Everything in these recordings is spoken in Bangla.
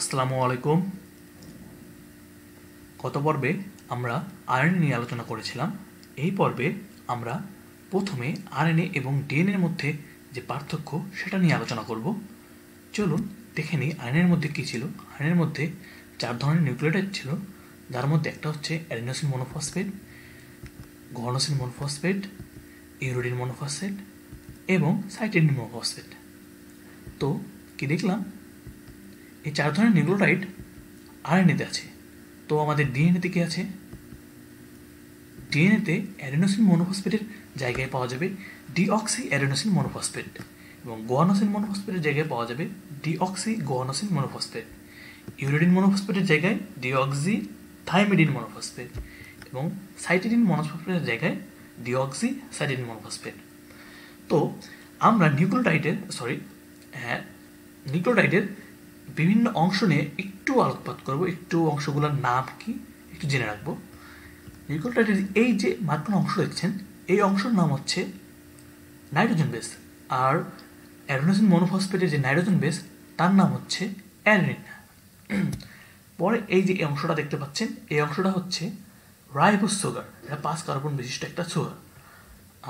আসসালামু আলাইকুম গত পর্বে আমরা আয়ন নিয়ে আলোচনা করেছিলাম এই পর্বে আমরা প্রথমে আরএনএ এবং ডিএনএর মধ্যে যে পার্থক্য সেটা নিয়ে আলোচনা করব চলুন দেখে নিই আয়নের মধ্যে কী ছিল আয়নের মধ্যে চার ধরনের নিউক্লিওটাইড ছিল যার মধ্যে একটা হচ্ছে adenosine monophosphate guanosine monophosphate uridine monophosphate এবং সাইটেডিন মনোফসফেট তো কি দেখলাম এই চার ধরনের নিউক্লোটাইড আরএনএতে আছে তো আমাদের ডিএনএতে কী আছে ডিএনএতে অ্যারেনোসিন মনোফসফেটের জায়গায় পাওয়া যাবে ডিঅক্সি অ্যারেনোসিন মনোফসফেট এবং গোয়ানোসিন মনোফসফেটের জায়গায় পাওয়া যাবে ডিঅক্সি গোয়ানোসিন মনোফসফেট ইউরিডিন মনোফসফেটের জায়গায় ডিঅক্সি থাইমিডিন মনোফসফেট এবং সাইটিডিন মনোফসফেটের জায়গায় ডিঅক্সি সাইটিডিন মনোফসফেট তো আমরা নিউক্লোটাইডের সরি হ্যাঁ নিউক্লোটাইডের বিভিন্ন অংশ নিয়ে একটু আলোকপাত করব একটু অংশগুলোর নাম কি একটু জেনে রাখবো নিউক্লিওটাইডের এই যে মাত্র অংশ দেখছেন এই অংশের নাম হচ্ছে নাইট্রোজেন বেস আর অ্যাডোনোসিন মনোফসফেটের যে নাইট্রোজেন বেস তার নাম হচ্ছে অ্যাডোনিন পরে এই যে অংশটা দেখতে পাচ্ছেন এই অংশটা হচ্ছে রাইবোস সুগার এটা পাঁচ কার্বন বিশিষ্ট একটা সুগার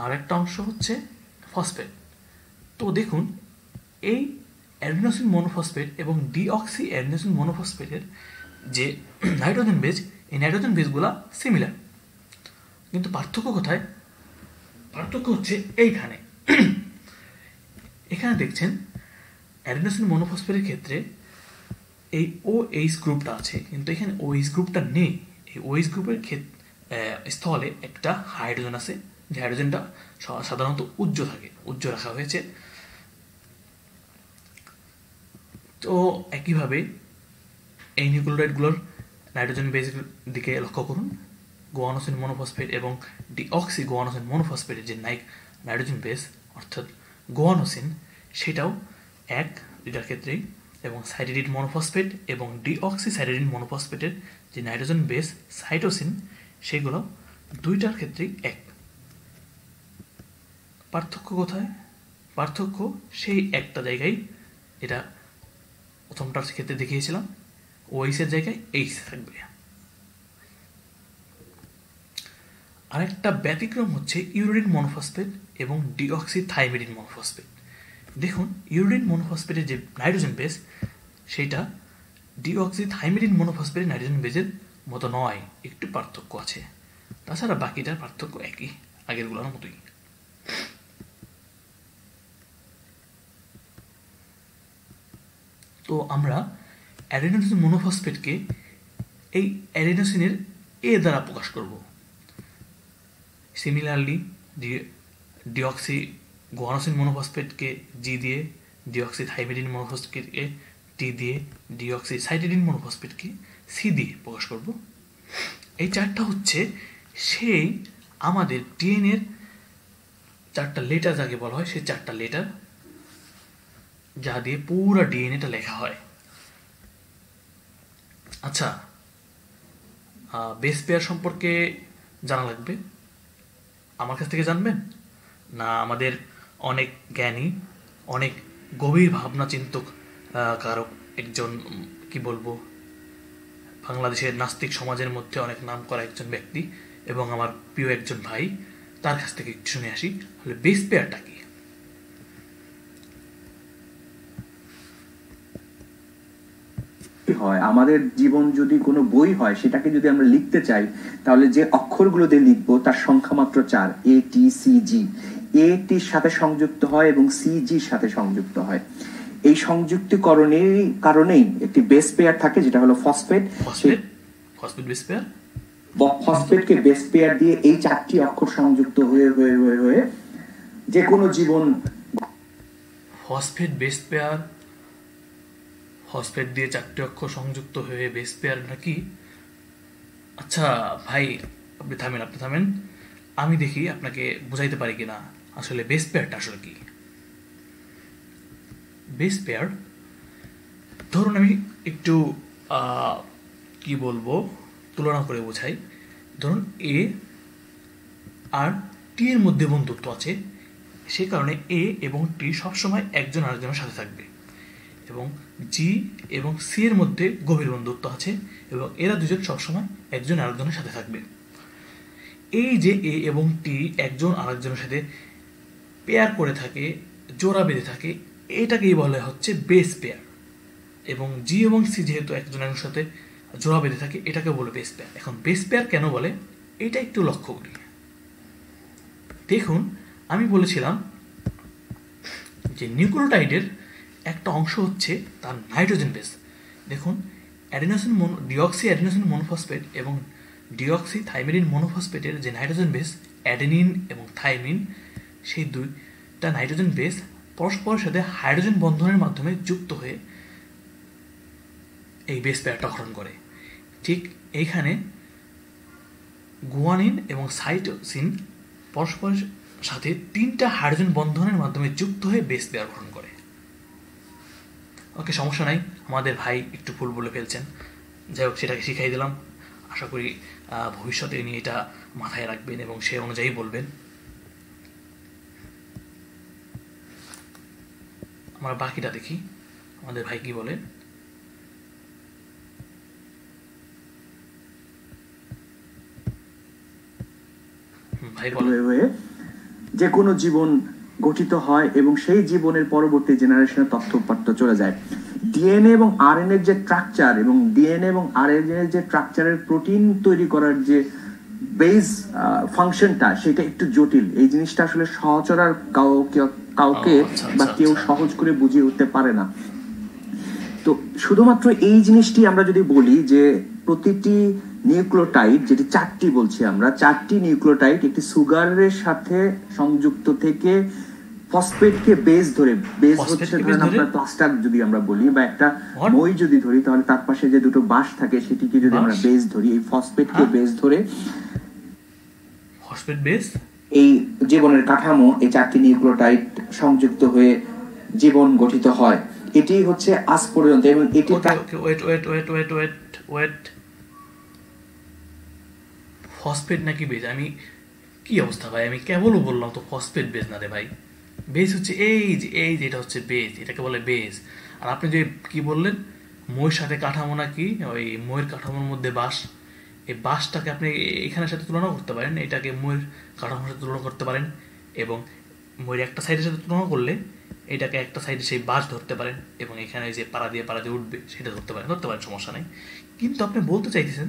আর একটা অংশ হচ্ছে ফসফেট তো দেখুন এই অ্যাডিনোসিন মনোফসফেট এবং ডিঅক্সি অ্যাডিনোসিন মনোফসফেটের যে নাইট্রোজেন বেজ এই নাইট্রোজেন বেজগুলো সিমিলার কিন্তু পার্থক্য কোথায় পার্থক্য হচ্ছে এইখানে এখানে দেখছেন অ্যাডিনোসিন মনোফসফেটের ক্ষেত্রে এই ও এইচ গ্রুপটা আছে কিন্তু এখানে ও এইচ গ্রুপটা নেই এই ও এইচ গ্রুপের ক্ষেত্রে স্থলে একটা হাইড্রোজেন আছে যে হাইড্রোজেনটা সাধারণত উজ্জ্ব থাকে উজ্জ্ব রাখা হয়েছে তো একইভাবে এই নিউক্লোরাইডগুলোর নাইট্রোজেন বেসের দিকে লক্ষ্য করুন গোয়ানোসিন মনোফসফেট এবং ডিঅক্সি গোয়ানোসিন মনোফসফেটের যে নাইক নাইট্রোজেন বেস অর্থাৎ গোয়ানোসিন সেটাও এক দুইটার ক্ষেত্রেই এবং সাইডেডিন মনোফসফেট এবং ডিঅক্সি সাইডেডিন মনোফসফেটের যে নাইট্রোজেন বেস সাইটোসিন সেগুলো দুইটার ক্ষেত্রেই এক পার্থক্য কোথায় পার্থক্য সেই একটা জায়গায় এটা প্রথম প্রথমটার ক্ষেত্রে দেখিয়েছিলাম ওয়াইসের জায়গায় এইস থাকবে আরেকটা ব্যতিক্রম হচ্ছে ইউরিন মনোফসফেট এবং ডিঅক্সি থাইমিডিন মনোফসফেট দেখুন ইউরিন মনোফসফেটের যে নাইট্রোজেন বেস সেটা ডিঅক্সি থাইমিডিন মনোফসফেটের নাইট্রোজেন বেজের মতো নয় একটু পার্থক্য আছে তাছাড়া বাকিটার পার্থক্য একই আগেরগুলোর মতোই তো আমরা অ্যাডেনোসিন মনোফসফেটকে এই অ্যাডেনোসিনের এ দ্বারা প্রকাশ করব সিমিলারলি ডিঅক্সি গোয়ানোসিন মনোফসফেটকে জি দিয়ে ডিঅক্সি থাইমেডিন মনোফসফেটকে টি দিয়ে ডিঅক্সি সাইটেডিন মনোফসফেটকে সি দিয়ে প্রকাশ করব এই চারটা হচ্ছে সেই আমাদের ডিএনএর চারটা লেটার যাকে বলা হয় সেই চারটা লেটার যা দিয়ে পুরো ডিএনএটা লেখা হয় আচ্ছা বেস পেয়ার সম্পর্কে জানা লাগবে আমার কাছ থেকে জানবেন না আমাদের অনেক জ্ঞানী অনেক গভীর ভাবনা চিন্তক কারক একজন কি বলবো বাংলাদেশের নাস্তিক সমাজের মধ্যে অনেক নাম করা একজন ব্যক্তি এবং আমার প্রিয় একজন ভাই তার কাছ থেকে একটু শুনে আসি তাহলে বেস পেয়ারটা কি হয় আমাদের জীবন যদি কোনো বই হয় সেটাকে যদি আমরা লিখতে চাই তাহলে যে অক্ষরগুলো দিয়ে লিখবো তার সংখ্যা মাত্র চার এ টি সি জি এ টির সাথে সংযুক্ত হয় এবং সি জির সাথে সংযুক্ত হয় এই সংযুক্তিকরণের কারণেই একটি বেস পেয়ার থাকে যেটা হলো ফসফেট ফসফেট বেস পেয়ার ফসফেটকে বেস পেয়ার দিয়ে এই চারটি অক্ষর সংযুক্ত হয়ে হয়ে হয়ে হয়ে যে কোনো জীবন ফসফেট বেস পেয়ার হসফেট দিয়ে চারটি অক্ষর সংযুক্ত হয়ে বেস পেয়ার নাকি আচ্ছা ভাই আপনি থামেন আপনি থামেন আমি দেখি আপনাকে বোঝাইতে পারি কিনা আসলে বেস পেয়ারটা আসলে কি বেস পেয়ার ধরুন আমি একটু কি বলবো তুলনা করে বোঝাই ধরুন এ আর টি এর মধ্যে বন্ধুত্ব আছে সে কারণে এ এবং টি সবসময় একজন আরেকজনের সাথে থাকবে এবং জি এবং সি এর মধ্যে গভীর বন্ধুত্ব আছে এবং এরা দুজন সবসময় একজন আরেকজনের সাথে থাকবে এই যে এ এবং টি একজন আরেকজনের সাথে পেয়ার করে থাকে জোড়া বেঁধে থাকে এটাকেই বলা হচ্ছে বেস পেয়ার এবং জি এবং সি যেহেতু একজন একজনের সাথে জোড়া বেঁধে থাকে এটাকে বলে বেস পেয়ার এখন বেস পেয়ার কেন বলে এটা একটু লক্ষ্য করি দেখুন আমি বলেছিলাম যে নিউক্লোটাইডের একটা অংশ হচ্ছে তার নাইট্রোজেন বেস দেখুন adenosine mono deoxy adenosine monophosphate এবং ডিঅক্সি থাইমেরিন মনোফসফেটের যে নাইট্রোজেন বেস অ্যাডেনিন এবং থাইমিন সেই দুইটা নাইট্রোজেন বেস পরস্পরের সাথে হাইড্রোজেন বন্ধনের মাধ্যমে যুক্ত হয়ে এই বেস পেয়ারটা গ্রহণ করে ঠিক এইখানে গুয়ানিন এবং সাইটোসিন পরস্পরের সাথে তিনটা হাইড্রোজেন বন্ধনের মাধ্যমে যুক্ত হয়ে বেস পেয়ার গ্রহণ করে ওকে সমস্যা নাই আমাদের ভাই একটু ভুল বলে ফেলছেন যাই হোক সেটাকে শিখাই দিলাম আশা করি ভবিষ্যতে নিয়ে এটা মাথায় রাখবেন এবং সে অনুযায়ী বলবেন আমরা বাকিটা দেখি আমাদের ভাই কি বলেন ভাই বলে যে কোনো জীবন গঠিত হয় এবং সেই জীবনের পরবর্তী জেনারেশনের তথ্য উপাত্ত চলে যায় ডিএনএ এবং আর এর যে স্ট্রাকচার এবং ডিএনএ এবং আর এর যে স্ট্রাকচারের প্রোটিন তৈরি করার যে বেস ফাংশনটা সেটা একটু জটিল এই জিনিসটা আসলে সহচরার কাউকে কাউকে আচ্ছা, বা আচ্ছা, কেউ আচ্ছা। সহজ করে বুঝিয়ে উঠতে পারে না তো শুধুমাত্র এই জিনিসটি আমরা যদি বলি যে প্রতিটি নিউক্লোটাইড যেটি চারটি বলছি আমরা চারটি নিউক্লোটাইড একটি সুগারের সাথে সংযুক্ত থেকে ফসফেটকে বেস ধরে বেস হচ্ছে ধরেন আপনার প্লাস্টার যদি আমরা বলি বা একটা মই যদি ধরি তাহলে তার পাশে যে দুটো বাঁশ থাকে সেটিকে যদি আমরা বেস ধরি এই ফসফেটকে বেস হ্যাঁ। ধরে ফসফেট বেস এই জীবনের কাঠামো এই চারটি নিউক্লিওটাইড সংযুক্ত হয়ে জীবন গঠিত হয় এটি হচ্ছে আজ পর্যন্ত এবং এটি wait wait wait wait wait wait phosphate নাকি বেজ আমি কি অবস্থা ভাই আমি কেবলও বললাম তো ফসফেট বেজ না রে ভাই বেস হচ্ছে এই যে এই যে এটা হচ্ছে বেস এটাকে বলে বেস আর আপনি যে কি বললেন ময়ের সাথে কাঠামো নাকি ওই ময়ের কাঠামোর মধ্যে বাস এই বাসটাকে আপনি এখানের সাথে তুলনা করতে পারেন এটাকে ময়ের কাঠামোর সাথে তুলনা করতে পারেন এবং ময়ের একটা সাইডের সাথে তুলনা করলে এটাকে একটা সাইডে সেই বাস ধরতে পারেন এবং এখানে যে পাড়া দিয়ে পাড়া দিয়ে উঠবে সেটা ধরতে পারেন ধরতে পারেন সমস্যা নেই কিন্তু আপনি বলতে চাইতেছেন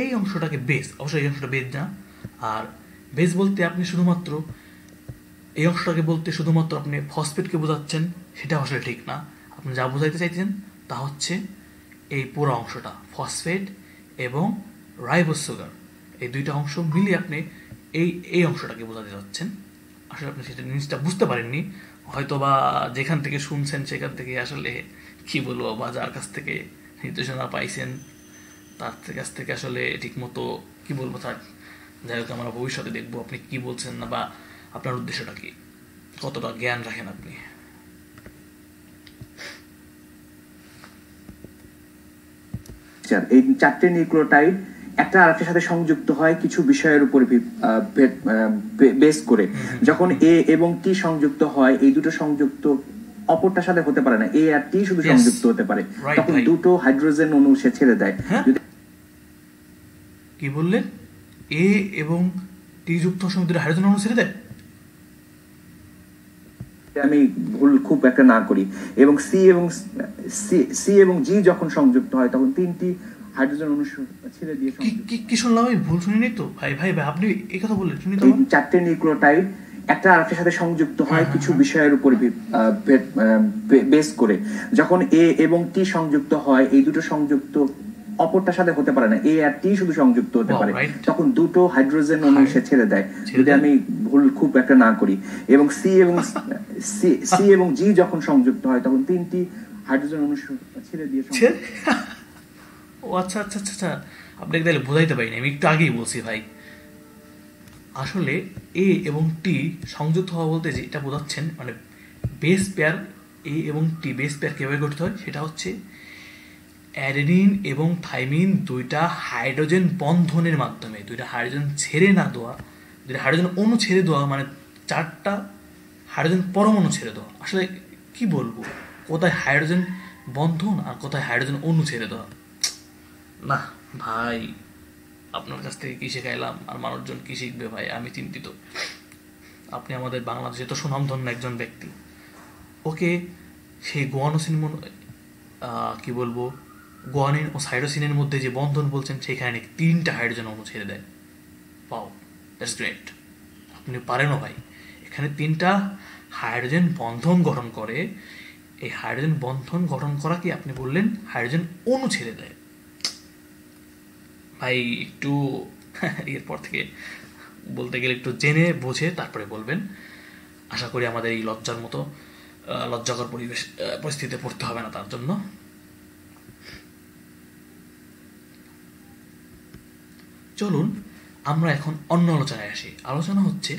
এই অংশটাকে বেস অবশ্যই এই অংশটা বেস না আর বেস বলতে আপনি শুধুমাত্র এই অংশটাকে বলতে শুধুমাত্র আপনি ফসফেটকে বোঝাচ্ছেন সেটা আসলে ঠিক না আপনি যা বোঝাইতে চাইছেন তা হচ্ছে এই পুরো অংশটা ফসফেট এবং রাইবোস সুগার এই দুইটা অংশ মিলিয়ে আপনি এই এই অংশটাকে বোঝাতে চাচ্ছেন আসলে আপনি সেটা জিনিসটা বুঝতে পারেননি হয়তো বা যেখান থেকে শুনছেন সেখান থেকে আসলে কি বলবো বা যার কাছ থেকে নির্দেশনা পাইছেন তার কাছ থেকে আসলে ঠিকমতো কি বলবো তার যাই হোক আমরা ভবিষ্যতে দেখবো আপনি কি বলছেন না বা আপনার উদ্দেশ্যটা কি কতটা জ্ঞান রাখেন আপনি এই চারটে একটা আরেকটার সাথে সংযুক্ত হয় কিছু বিষয়ের উপর বেস করে যখন এ এবং টি সংযুক্ত হয় এই দুটো সংযুক্ত অপরটার সাথে হতে পারে না এ আর টি শুধু সংযুক্ত হতে পারে তখন দুটো হাইড্রোজেন অণু সে ছেড়ে দেয় হ্যাঁ। কি বললেন এ এবং টি যুক্ত সঙ্গে হাইড্রোজেন অণু ছেড়ে দেয় আমি ভুল খুব একটা না করি এবং সি এবং সি এবং জি যখন সংযুক্ত হয় তখন তিনটি হাইড্রোজেন ছেড়ে দিয়ে কি শুনলাম আমি ভুল শুনিনি তো ভাই ভাই ভাই আপনি এই কথা বললেন শুনি তো চারটে নিউক্লিওটাইড একটা আরেকটার সাথে সংযুক্ত হয় হ্যাঁ, কিছু হ্যাঁ, হ্যাঁ। বিষয়ের উপর বেস করে যখন এ এবং টি সংযুক্ত হয় এই দুটো সংযুক্ত অপরটার সাথে হতে পারে না এ আর টি শুধু সংযুক্ত হতে পারে তখন দুটো হাইড্রোজেন অণু সে ছেড়ে দেয় যদি আমি ভুল খুব একটা না করি এবং সি এবং সি এবং জি যখন সংযুক্ত হয় তখন তিনটি হাইড্রোজেন অণু ছেড়ে দিয়ে ও আচ্ছা, আচ্ছা আচ্ছা আচ্ছা আপনাকে তাহলে বোঝাইতে পারিনি আমি একটু আগেই বলছি ভাই আসলে এ এবং টি সংযুক্ত হওয়া বলতে যে এটা বোঝাচ্ছেন মানে বেস পেয়ার এ এবং টি বেস পেয়ার কীভাবে গঠিত হয় সেটা হচ্ছে অ্যাডেনিন এবং থাইমিন দুইটা হাইড্রোজেন বন্ধনের মাধ্যমে দুইটা হাইড্রোজেন ছেড়ে না দেওয়া দুইটা হাইড্রোজেন অণু ছেড়ে দেওয়া মানে চারটা হাইড্রোজেন পরমাণু ছেড়ে দেওয়া আসলে কি বলবো কোথায় হাইড্রোজেন বন্ধন আর কোথায় হাইড্রোজেন অণু ছেড়ে দেওয়া না ভাই আপনার কাছ থেকে কী শেখাইলাম আর মানুষজন কী শিখবে ভাই আমি চিন্তিত আপনি আমাদের বাংলাদেশে তো সুনামধন্য একজন ব্যক্তি ওকে সেই গোয়ানো সিনেমন কী বলবো গোয়ানিন ও সাইরোসিনের মধ্যে যে বন্ধন বলছেন সেখানে তিনটা হাইড্রোজেন অণু ছেড়ে দেয় পাও দ্যাটস গ্রেট আপনি পারেনও ভাই এখানে তিনটা হাইড্রোজেন বন্ধন গঠন করে এই হাইড্রোজেন বন্ধন গঠন করা কি আপনি বললেন হাইড্রোজেন অণু ছেড়ে দেয় ভাই একটু এরপর থেকে বলতে গেলে একটু জেনে বুঝে তারপরে বলবেন আশা করি আমাদের এই লজ্জার মতো লজ্জাকর পরিবেশ পরিস্থিতিতে পড়তে হবে না তার জন্য চলুন আমরা এখন অন্য আলোচনায় আসি আলোচনা হচ্ছে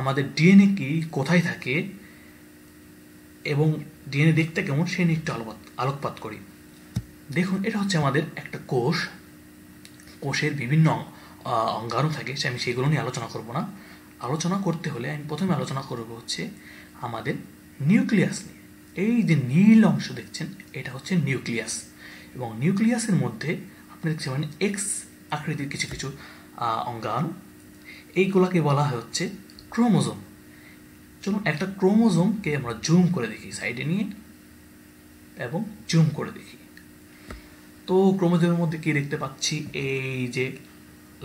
আমাদের ডিএনএ কি কোথায় থাকে এবং ডিএনএ দেখতে কেমন সে নিয়ে একটু আলোকপাত আলোকপাত করি দেখুন এটা হচ্ছে আমাদের একটা কোষ কোষের বিভিন্ন অঙ্গাণু থাকে সে আমি সেগুলো নিয়ে আলোচনা করব না আলোচনা করতে হলে আমি প্রথমে আলোচনা করব হচ্ছে আমাদের নিউক্লিয়াস নিয়ে এই যে নীল অংশ দেখছেন এটা হচ্ছে নিউক্লিয়াস এবং নিউক্লিয়াসের মধ্যে আপনি দেখছেন মানে এক্স আকৃতির কিছু কিছু অঙ্গাণু এইগুলাকে বলা হচ্ছে ক্রোমোজোম চলুন একটা ক্রোমোজোমকে আমরা জুম করে দেখি সাইডে নিয়ে এবং জুম করে দেখি তো ক্রোমোজোমের মধ্যে কি দেখতে পাচ্ছি এই যে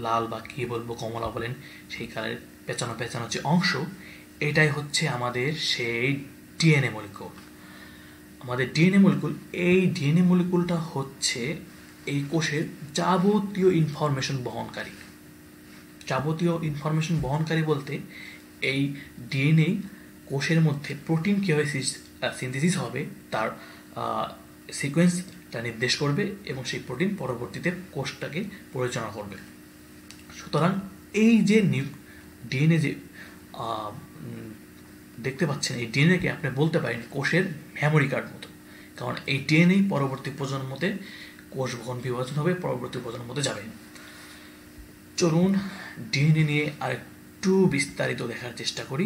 লাল বা কী বলবো কমলা বলেন সেই কালের পেঁচানো পেঁচানো যে অংশ এটাই হচ্ছে আমাদের সেই ডিএনএ মলিকুল আমাদের ডিএনএ মলিকুল এই ডিএনএ মলিকুলটা হচ্ছে এই কোষের যাবতীয় ইনফরমেশন বহনকারী যাবতীয় ইনফরমেশন বহনকারী বলতে এই ডিএনএ কোষের মধ্যে প্রোটিন কীভাবে সিনথেসিস হবে তার সিকোয়েন্সটা নির্দেশ করবে এবং সেই প্রোটিন পরবর্তীতে কোষটাকে পরিচালনা করবে সুতরাং এই যে ডিএনএ যে দেখতে পাচ্ছেন এই ডিএনএকে আপনি বলতে পারেন কোষের মেমোরি কার্ড মতো কারণ এই ডিএনএ পরবর্তী প্রজন্মতে কোষ ভবন বিভাজন হবে পরবর্তী প্রজন্মের মধ্যে যাবে চলুন ডিএনএ নিয়ে আর একটু বিস্তারিত দেখার চেষ্টা করি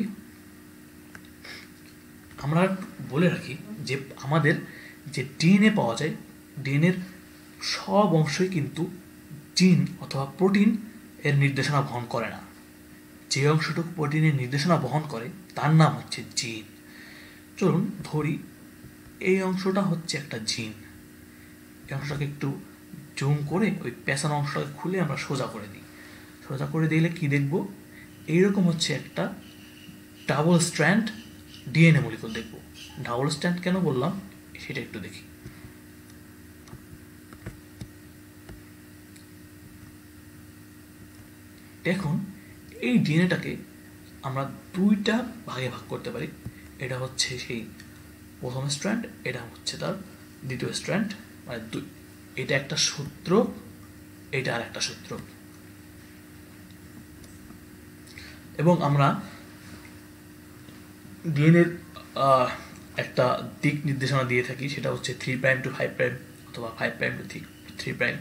আমরা বলে রাখি যে আমাদের যে ডিএনএ পাওয়া যায় ডিএনএর সব অংশই কিন্তু জিন অথবা প্রোটিন এর নির্দেশনা বহন করে না যে অংশটুকু প্রোটিনের নির্দেশনা বহন করে তার নাম হচ্ছে জিন চলুন ধরি এই অংশটা হচ্ছে একটা জিন অংশটাকে একটু জুম করে ওই পেঁচানো অংশটাকে খুলে আমরা সোজা করে দিই সোজা করে দিলে কি দেখব এইরকম হচ্ছে একটা ডাবল স্ট্র্যান্ড ডিএনএ মলিকুল দেখব ডাবল স্ট্র্যান্ড কেন বললাম সেটা একটু দেখি দেখুন এই ডিএনএটাকে আমরা দুইটা ভাগে ভাগ করতে পারি এটা হচ্ছে সেই প্রথম স্ট্র্যান্ড এটা হচ্ছে তার দ্বিতীয় স্ট্র্যান্ড মানে এটা একটা সূত্র এটা আর একটা সূত্র এবং আমরা ডিএনএর একটা দিক নির্দেশনা দিয়ে থাকি সেটা হচ্ছে three prime to five prime অথবা five prime to three prime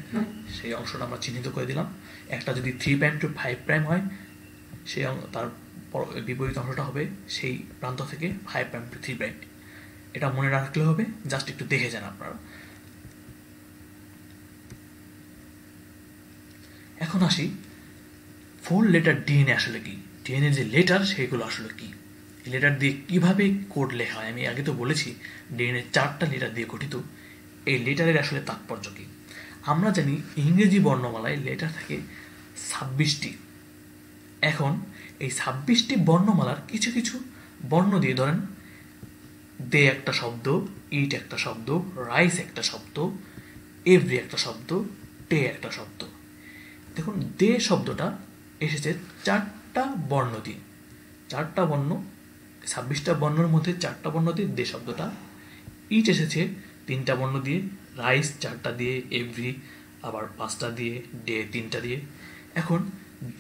সেই অংশটা আমরা চিহ্নিত করে দিলাম একটা যদি three prime to five prime হয় সেই তার বিপরীত অংশটা হবে সেই প্রান্ত থেকে five prime to three prime এটা মনে রাখলে হবে জাস্ট একটু দেখে যান আপনারা এখন আসি ফোর লেটার ডিএনএ আসলে কি ডিএনএ যে লেটার সেগুলো আসলে কি লেটার দিয়ে কীভাবে কোড লেখা হয় আমি আগে তো বলেছি ডিএনএ চারটা লেটার দিয়ে গঠিত এই লেটারের আসলে তাৎপর্য কী আমরা জানি ইংরেজি বর্ণমালায় লেটার থাকে ছাব্বিশটি এখন এই ছাব্বিশটি বর্ণমালার কিছু কিছু বর্ণ দিয়ে ধরেন দে একটা শব্দ ইট একটা শব্দ রাইস একটা শব্দ এভরি একটা শব্দ টে একটা শব্দ দেখুন দে শব্দটা এসেছে চারটা বর্ণ দিয়ে চারটা বর্ণ ছাব্বিশটা বর্ণর মধ্যে চারটা বর্ণ দিয়ে দে শব্দটা ইট এসেছে তিনটা বর্ণ দিয়ে রাইস চারটা দিয়ে এভরি আবার পাঁচটা দিয়ে ডে তিনটা দিয়ে এখন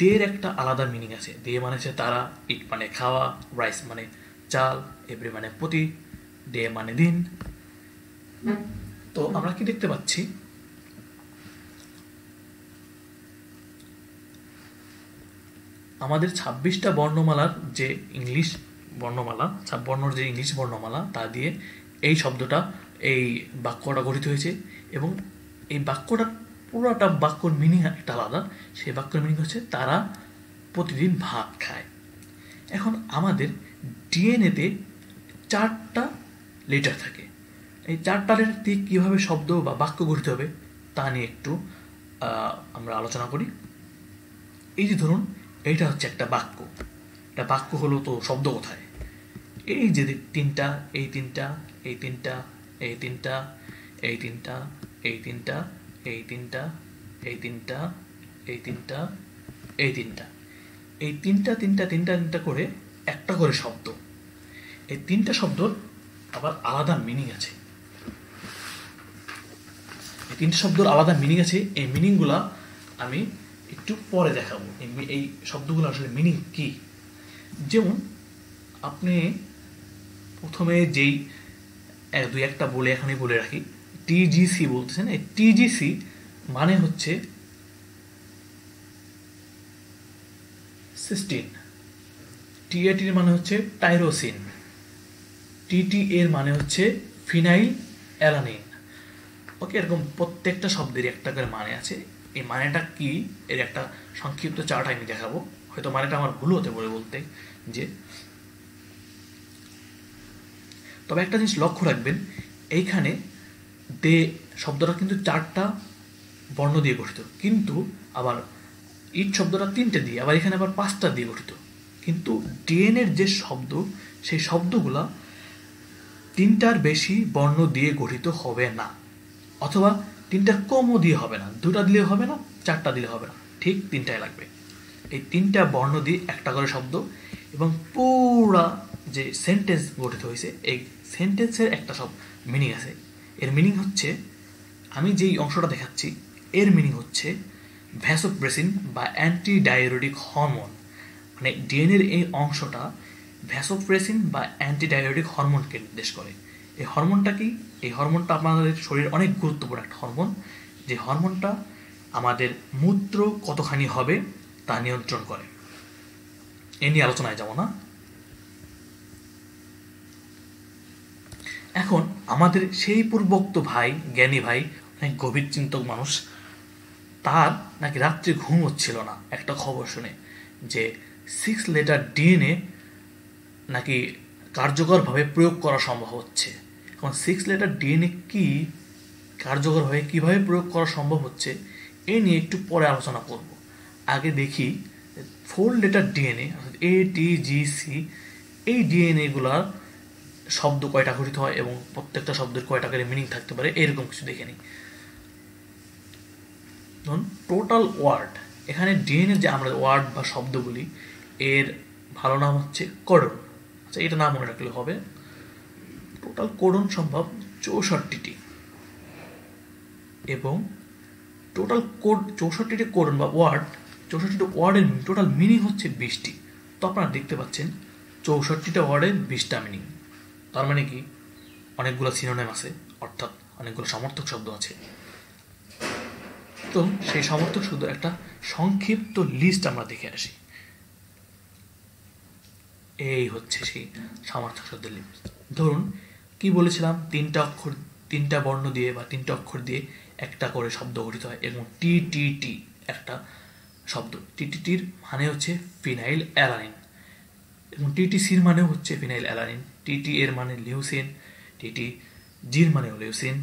দের একটা আলাদা মিনিং আছে দে মানে হচ্ছে তারা ইট মানে খাওয়া রাইস মানে চাল এভরি মানে প্রতি ডে মানে দিন তো আমরা কি দেখতে পাচ্ছি আমাদের ছাব্বিশটা বর্ণমালার যে ইংলিশ বর্ণমালা বর্ণর যে ইংলিশ বর্ণমালা তা দিয়ে এই শব্দটা এই বাক্যটা গঠিত হয়েছে এবং এই বাক্যটা পুরোটা বাক্যর মিনিং একটা আলাদা সেই বাক্যের মিনিং হচ্ছে তারা প্রতিদিন ভাত খায় এখন আমাদের ডিএনএতে চারটা লেটার থাকে এই চারটা লেটার দিয়ে কীভাবে শব্দ বা বাক্য গঠিত হবে তা নিয়ে একটু আমরা আলোচনা করি এই যে ধরুন এইটা হচ্ছে একটা বাক্য একটা বাক্য হলো তো শব্দ কোথায় এই যে তিনটা এই তিনটা এই তিনটা এই তিনটা এই তিনটা এই তিনটা এই তিনটা এই তিনটা এই তিনটা এই তিনটা এই তিনটা তিনটা তিনটা তিনটা করে একটা করে শব্দ এই তিনটা শব্দর আবার আলাদা মিনিং আছে এই তিনটা শব্দর আলাদা মিনিং আছে এই মিনিংগুলা আমি একটু পরে দেখাবো এই শব্দগুলো আসলে মিনিং কি যেমন আপনি প্রথমে যেই এক দুই একটা বলে এখানে বলে রাখি টিজিসি বলতেছেন এই টিজিসি মানে হচ্ছে সিস্টিন টিএটির মানে হচ্ছে টাইরোসিন টিটি এর মানে হচ্ছে ফিনাইল অ্যালানিন ওকে এরকম প্রত্যেকটা শব্দের একটা করে মানে আছে এই মানেটা কি এর একটা সংক্ষিপ্ত চার্ট আমি দেখাবো হয়তো মানেটা আমার ভুল হতে পারে বলতে যে তবে একটা জিনিস লক্ষ্য রাখবেন এইখানে দে শব্দটা কিন্তু চারটা বর্ণ দিয়ে গঠিত কিন্তু আবার ইট শব্দটা তিনটে দিয়ে আবার এখানে আবার পাঁচটা দিয়ে গঠিত কিন্তু ডিএনএর যে শব্দ সেই শব্দগুলা তিনটার বেশি বর্ণ দিয়ে গঠিত হবে না অথবা তিনটা কমও দিয়ে হবে না দুটা দিলে হবে না চারটা দিলে হবে না ঠিক তিনটাই লাগবে এই তিনটা বর্ণ দিয়ে একটা করে শব্দ এবং পুরা যে সেন্টেন্স গঠিত হয়েছে এই সেন্টেন্সের একটা সব মিনিং আছে এর মিনিং হচ্ছে আমি যেই অংশটা দেখাচ্ছি এর মিনিং হচ্ছে ভ্যাসোপ্রেসিন বা অ্যান্টি ডায়োরেটিক হরমোন মানে ডিএনএর এই অংশটা ভ্যাসোপ্রেসিন বা অ্যান্টি ডায়োরেটিক হরমোনকে নির্দেশ করে এই হরমোনটা কি এই হরমোনটা আমাদের শরীর অনেক গুরুত্বপূর্ণ একটা হরমোন যে হরমোনটা আমাদের মূত্র কতখানি হবে তা নিয়ন্ত্রণ করে এ নিয়ে আলোচনায় যাব না এখন আমাদের সেই পূর্বোক্ত ভাই জ্ঞানী ভাই অনেক গভীর চিন্তক মানুষ তার নাকি রাত্রে ঘুম হচ্ছিল না একটা খবর শুনে যে সিক্স লেটার ডিএনএ নাকি কার্যকরভাবে প্রয়োগ করা সম্ভব হচ্ছে এখন সিক্স লেটার ডিএনএ কি কার্যকরভাবে কীভাবে প্রয়োগ করা সম্ভব হচ্ছে এ নিয়ে একটু পরে আলোচনা করব আগে দেখি ফোর লেটার ডিএনএ অর্থাৎ এ টি জি সি এই ডিএনএগুলার শব্দ কয়টা গঠিত হয় এবং প্রত্যেকটা শব্দের কয়টা করে মিনিং থাকতে পারে এরকম কিছু দেখে নিই ধরুন টোটাল ওয়ার্ড এখানে ডিএনএ যে আমরা ওয়ার্ড বা শব্দ বলি এর ভালো নাম হচ্ছে করণ আচ্ছা এটা না মনে রাখলে হবে টোটাল কোডন সম্ভব চৌষট্টিটি এবং টোটাল কোড চৌষট্টিটি কোডন বা ওয়ার্ড চৌষট্টি ওয়ার্ডের টোটাল মিনিং হচ্ছে বিশটি তো আপনারা দেখতে পাচ্ছেন চৌষট্টিটা ওয়ার্ডের বিশটা মিনিং তার মানে কি অনেকগুলো সিনোনেম আছে অর্থাৎ অনেকগুলো সমর্থক শব্দ আছে তো সেই সমর্থক শুধু একটা সংক্ষিপ্ত লিস্ট আমরা দেখে আসি এই হচ্ছে সেই সামর্থ্য শব্দের লিমিট ধরুন কি বলেছিলাম তিনটা অক্ষর তিনটা বর্ণ দিয়ে বা তিনটা অক্ষর দিয়ে একটা করে শব্দ গঠিত হয় এবং টি টি টি একটা শব্দ টিটিটির মানে হচ্ছে ফিনাইল অ্যালানিন এবং টিটিসির মানেও হচ্ছে ফিনাইল অ্যালানিন টিটি এর মানে লিউসিন টিটি জির মানেও লিউসিন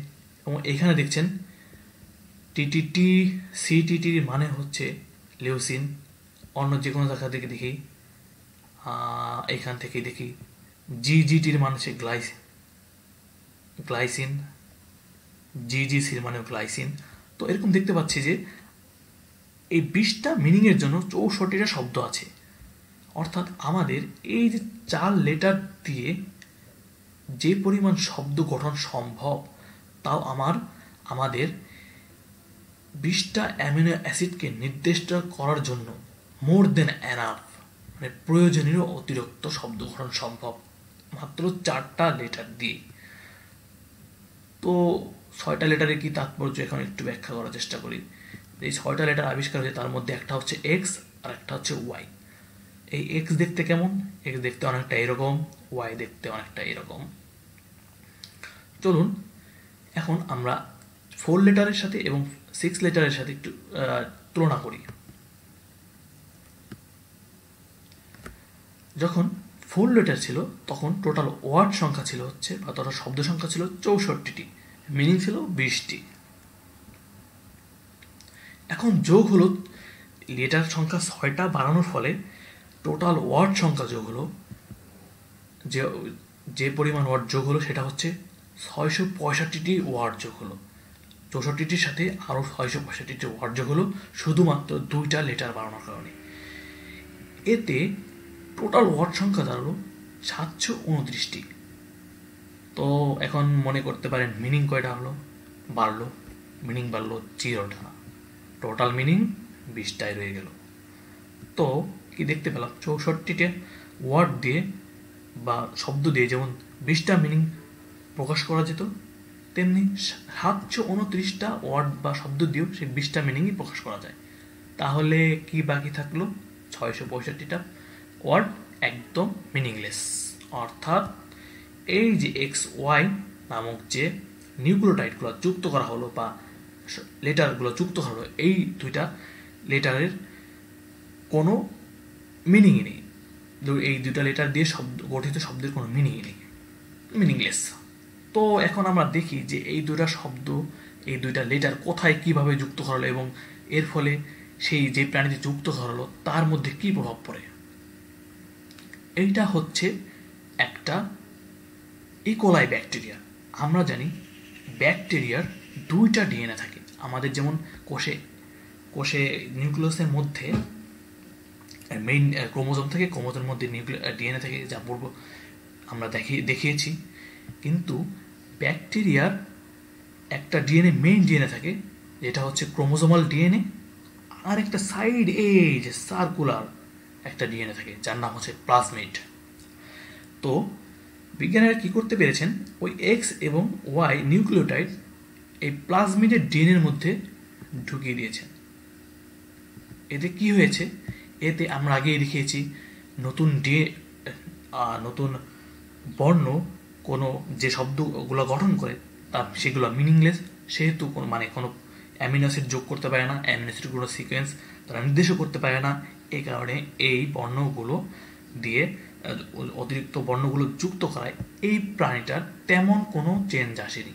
এবং এখানে দেখছেন টিটিটি সিটিটির মানে হচ্ছে লিউসিন অন্য যে কোনো জায়গা থেকে দেখি এখান থেকে দেখি জিজিটির মান হচ্ছে গ্লাইস গ্লাইসিন জিজিসির মানে গ্লাইসিন তো এরকম দেখতে পাচ্ছি যে এই বিশটা মিনিংয়ের জন্য চৌষট্টিটা শব্দ আছে অর্থাৎ আমাদের এই যে চার লেটার দিয়ে যে পরিমাণ শব্দ গঠন সম্ভব তাও আমার আমাদের বিশটা অ্যামিনো অ্যাসিডকে নির্দিষ্ট করার জন্য মোর দেন অ্যানাফ মানে প্রয়োজনীয় অতিরিক্ত শব্দক্ষরণ সম্ভব মাত্র চারটা লেটার দিয়ে তো ছয়টা লেটারে কি তাৎপর্য এখন একটু ব্যাখ্যা করার চেষ্টা করি এই ছয়টা লেটার আবিষ্কার হয়েছে তার মধ্যে একটা হচ্ছে এক্স আর একটা হচ্ছে ওয়াই এই এক্স দেখতে কেমন এক্স দেখতে অনেকটা এরকম ওয়াই দেখতে অনেকটা এরকম চলুন এখন আমরা ফোর লেটারের সাথে এবং সিক্স লেটারের সাথে একটু তুলনা করি যখন ফুল লেটার ছিল তখন টোটাল ওয়ার্ড সংখ্যা ছিল হচ্ছে বা তথা শব্দ সংখ্যা ছিল চৌষট্টিটি মিনিং ছিল বিশটি এখন যোগ হলো লেটার সংখ্যা ছয়টা বাড়ানোর ফলে টোটাল ওয়ার্ড সংখ্যা যোগ হলো যে যে পরিমাণ ওয়ার্ড যোগ হলো সেটা হচ্ছে ছয়শো পঁয়ষট্টিটি ওয়ার্ড যোগ হলো চৌষট্টিটির সাথে আরও ছয়শো পঁয়ষট্টিটি ওয়ার্ড যোগ হলো শুধুমাত্র দুইটা লেটার বাড়ানোর কারণে এতে টোটাল ওয়ার্ড সংখ্যা দাঁড়ালো সাতশো উনত্রিশটি তো এখন মনে করতে পারেন মিনিং কয়টা হলো বাড়লো মিনিং বাড়লো চিরটা টোটাল মিনিং বিশটাই রয়ে গেল তো কি দেখতে পেলাম চৌষট্টিটা ওয়ার্ড দিয়ে বা শব্দ দিয়ে যেমন বিশটা মিনিং প্রকাশ করা যেত তেমনি সাতশো উনত্রিশটা ওয়ার্ড বা শব্দ দিয়েও সেই বিশটা মিনিংই প্রকাশ করা যায় তাহলে কি বাকি থাকলো ছয়শো পঁয়ষট্টিটা ওয়ার্ড একদম মিনিংলেস অর্থাৎ এই যে এক্স ওয়াই নামক যে নিউক্লোটাইডগুলো যুক্ত করা হলো বা লেটারগুলো যুক্ত করা হলো এই দুইটা লেটারের কোনো মিনিংই নেই এই দুইটা লেটার দিয়ে শব্দ গঠিত শব্দের কোনো মিনিংই নেই মিনিংলেস তো এখন আমরা দেখি যে এই দুইটা শব্দ এই দুইটা লেটার কোথায় কিভাবে যুক্ত করালো এবং এর ফলে সেই যে প্রাণীতে যুক্ত করালো তার মধ্যে কি প্রভাব পড়ে এইটা হচ্ছে একটা ইকোলাই e. ব্যাকটেরিয়া আমরা জানি ব্যাকটেরিয়ার দুইটা ডিএনএ থাকে আমাদের যেমন কোষে কোষে নিউক্লিয়াসের মধ্যে মেইন ক্রোমোজোম থেকে ক্রোমোজোমের মধ্যে নিউক্লিয়া ডিএনএ থেকে যা পূর্ব আমরা দেখি দেখিয়েছি কিন্তু ব্যাকটেরিয়ার একটা ডিএনএ মেইন ডিএনএ থাকে যেটা হচ্ছে ক্রোমোজোমাল ডিএনএ আর একটা সাইড যে সার্কুলার একটা ডিএনএ থাকে যার নাম হচ্ছে প্লাজমিড তো বিজ্ঞানীরা কি করতে পেরেছেন ওই এক্স এবং ওয়াই নিউক্লিওটাইড এই প্লাজমিডের ডিএনএর মধ্যে ঢুকিয়ে দিয়েছেন এতে কি হয়েছে এতে আমরা আগেই দেখিয়েছি নতুন ডিএ নতুন বর্ণ কোনো যে শব্দগুলো গঠন করে তা সেগুলো মিনিংলেস সেহেতু কোনো মানে কোনো অ্যামিনোসিড যোগ করতে পারে না অ্যামিনোসিড কোনো সিকোয়েন্স তারা নির্দেশও করতে পারে না এই কারণে এই বর্ণগুলো দিয়ে অতিরিক্ত বর্ণগুলো যুক্ত করায় এই প্রাণীটার তেমন কোনো চেঞ্জ আসেনি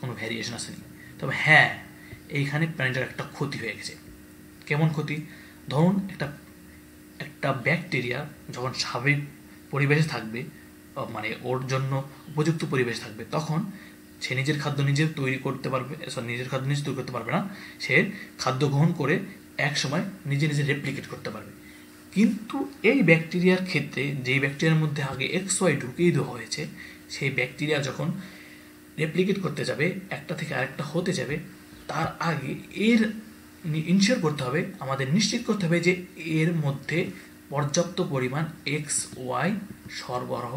কোনো ভ্যারিয়েশন আসেনি তবে হ্যাঁ এইখানে প্রাণীটার একটা ক্ষতি হয়ে গেছে কেমন ক্ষতি ধরুন একটা একটা ব্যাকটেরিয়া যখন স্বাভাবিক পরিবেশে থাকবে মানে ওর জন্য উপযুক্ত পরিবেশ থাকবে তখন সে নিজের খাদ্য নিজে তৈরি করতে পারবে সরি নিজের খাদ্য নিজে তৈরি করতে পারবে না সে খাদ্য গ্রহণ করে এক সময় নিজে নিজে রেপ্লিকেট করতে পারবে কিন্তু এই ব্যাকটেরিয়ার ক্ষেত্রে যেই ব্যাকটেরিয়ার মধ্যে আগে এক্স ওয়াই ঢুকেই দেওয়া হয়েছে সেই ব্যাকটেরিয়া যখন রেপ্লিকেট করতে যাবে একটা থেকে আরেকটা হতে যাবে তার আগে এর ইনশিওর করতে হবে আমাদের নিশ্চিত করতে হবে যে এর মধ্যে পর্যাপ্ত পরিমাণ এক্স ওয়াই সরবরাহ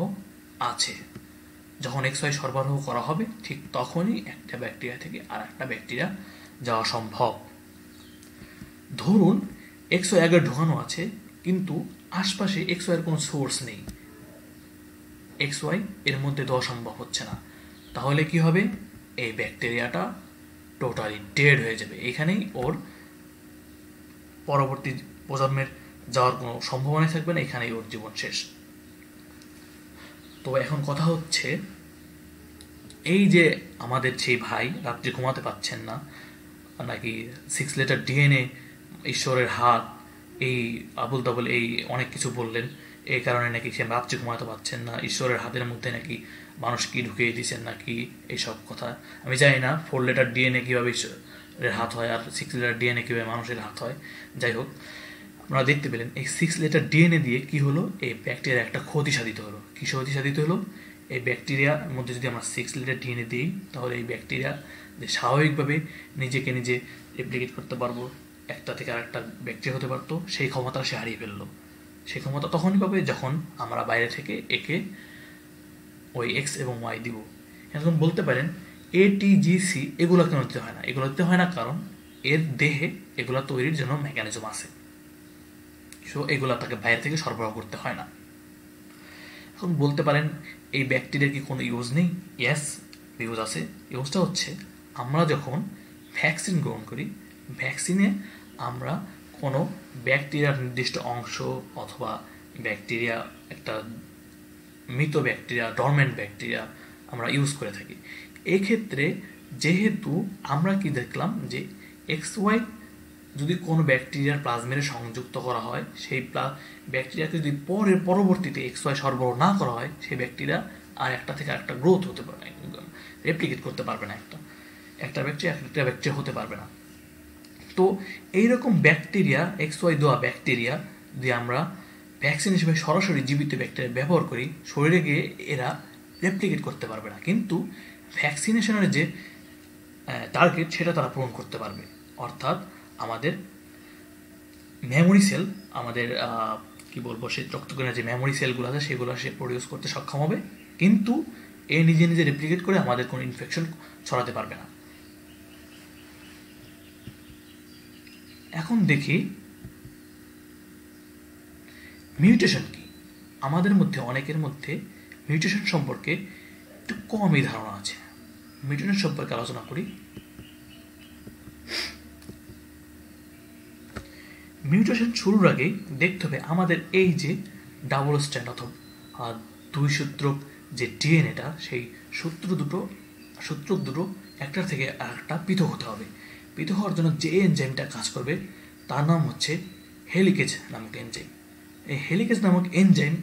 আছে যখন এক্স ওয়াই সরবরাহ করা হবে ঠিক তখনই একটা ব্যাকটেরিয়া থেকে আর একটা ব্যাকটেরিয়া যাওয়া সম্ভব ধরুন একশো এগারো ঢোকানো আছে কিন্তু আশপাশে এক্স এর কোনো সোর্স নেই এক্স ওয়াই এর মধ্যে দেওয়া সম্ভব হচ্ছে না তাহলে কি হবে এই ব্যাকটেরিয়াটা টোটালি ডেড হয়ে যাবে এখানেই ওর পরবর্তী প্রজন্মের যাওয়ার কোনো সম্ভাবনাই থাকবে না এখানেই ওর জীবন শেষ তো এখন কথা হচ্ছে এই যে আমাদের সেই ভাই রাত্রে ঘুমাতে পাচ্ছেন না নাকি সিক্স লেটার ডিএনএ ঈশ্বরের হাত এই আবুল তাবুল এই অনেক কিছু বললেন এই কারণে নাকি সে রাত্রে ঘুমাতে পারছেন না ঈশ্বরের হাতের মধ্যে নাকি মানুষ কি ঢুকিয়ে দিচ্ছেন নাকি এইসব কথা আমি জানি না ফোর লেটার ডিএনএ কীভাবে ঈশ্বরের হাত হয় আর সিক্স লেটার ডিএনএ কীভাবে মানুষের হাত হয় যাই হোক আপনারা দেখতে পেলেন এই সিক্স লেটার ডিএনএ দিয়ে কি হলো এই ব্যাকটেরিয়া একটা ক্ষতি সাধিত হলো কী ক্ষতি সাধিত হলো এই ব্যাকটেরিয়ার মধ্যে যদি আমরা সিক্স লেটার ডিএনএ দিই তাহলে এই ব্যাকটেরিয়া যে স্বাভাবিকভাবে নিজেকে নিজে রেপ্লিকেট করতে পারবো একটা থেকে আরেকটা ব্যক্তি হতে পারতো সেই ক্ষমতা সে হারিয়ে ফেলল সেই ক্ষমতা তখনই পাবে যখন আমরা বাইরে থেকে একে ওই এক্স এবং ওয়াই দিব এরকম বলতে পারেন এ টি জি সি এগুলো কেন দিতে হয় না এগুলো দিতে হয় না কারণ এর দেহে এগুলো তৈরির জন্য মেকানিজম আছে সো এগুলো তাকে বাইরে থেকে সরবরাহ করতে হয় না এখন বলতে পারেন এই ব্যাকটেরিয়ার কি কোনো ইউজ নেই ইয়াস ইউজ আছে ইউজটা হচ্ছে আমরা যখন ভ্যাকসিন গ্রহণ করি ভ্যাকসিনে আমরা কোনো ব্যাকটেরিয়ার নির্দিষ্ট অংশ অথবা ব্যাকটেরিয়া একটা মৃত ব্যাকটেরিয়া ডরমেন্ট ব্যাকটেরিয়া আমরা ইউজ করে থাকি এক্ষেত্রে যেহেতু আমরা কি দেখলাম যে এক্স ওয়াই যদি কোনো ব্যাকটেরিয়ার প্লাজমেরে সংযুক্ত করা হয় সেই প্লা ব্যাকটেরিয়াকে যদি পরে পরবর্তীতে এক্স ওয়াই সরবরাহ না করা হয় সেই ব্যাকটেরিয়া আর একটা থেকে একটা গ্রোথ হতে পারে রেপ্লিকেট করতে পারবে না একটা একটা ব্যাকটেরিয়া একটা ব্যাকটেরিয়া হতে পারবে না তো এইরকম ব্যাকটেরিয়া এক্স ওয়াই দোয়া ব্যাকটেরিয়া যদি আমরা ভ্যাকসিন হিসেবে সরাসরি জীবিত ব্যাকটেরিয়া ব্যবহার করি শরীরে গিয়ে এরা রেপ্লিকেট করতে পারবে না কিন্তু ভ্যাকসিনেশনের যে টার্গেট সেটা তারা পূরণ করতে পারবে অর্থাৎ আমাদের মেমোরি সেল আমাদের কি বলবো সে রক্তকণের যে মেমোরি সেলগুলো আছে সেগুলো সে প্রডিউস করতে সক্ষম হবে কিন্তু এ নিজে নিজে রেপ্লিকেট করে আমাদের কোনো ইনফেকশন ছড়াতে পারবে না এখন দেখি মিউটেশন কি আমাদের মধ্যে অনেকের মধ্যে মিউটেশন সম্পর্কে একটু কমই ধারণা আছে মিউটেশন সম্পর্কে আলোচনা করি মিউটেশন শুরুর আগে দেখতে হবে আমাদের এই যে ডাবল স্ট্যান্ড অথবা দুই সূত্র যে ডিএনএটা সেই সূত্র দুটো সূত্র দুটো একটার থেকে একটা পৃথক হতে হবে পৃথক হওয়ার জন্য যে এনজাইমটা কাজ করবে তার নাম হচ্ছে হেলিকেজ নামক এনজাইম এই হেলিকেজ নামক এনজাইম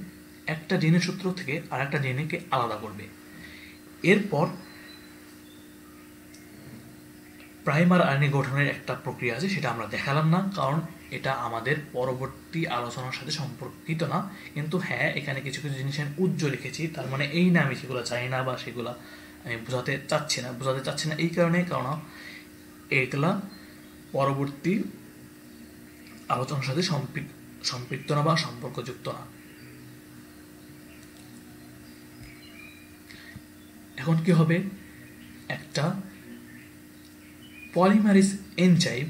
একটা ডিএনএ সূত্র থেকে আর একটা ডিএনএকে আলাদা করবে এরপর প্রাইমার আরএনএ গঠনের একটা প্রক্রিয়া আছে সেটা আমরা দেখালাম না কারণ এটা আমাদের পরবর্তী আলোচনার সাথে সম্পর্কিত না কিন্তু হ্যাঁ এখানে কিছু কিছু জিনিস আমি উজ্জ্বল লিখেছি তার মানে এই না আমি সেগুলো চাই না বা সেগুলো আমি বোঝাতে চাচ্ছি না বোঝাতে চাচ্ছি না এই কারণে কারণ একলা পরবর্তী আলোচনার সাথে সম্পৃক্ত না বা সম্পর্কযুক্ত না এখন কি হবে একটা পলিমারিস এনজাইম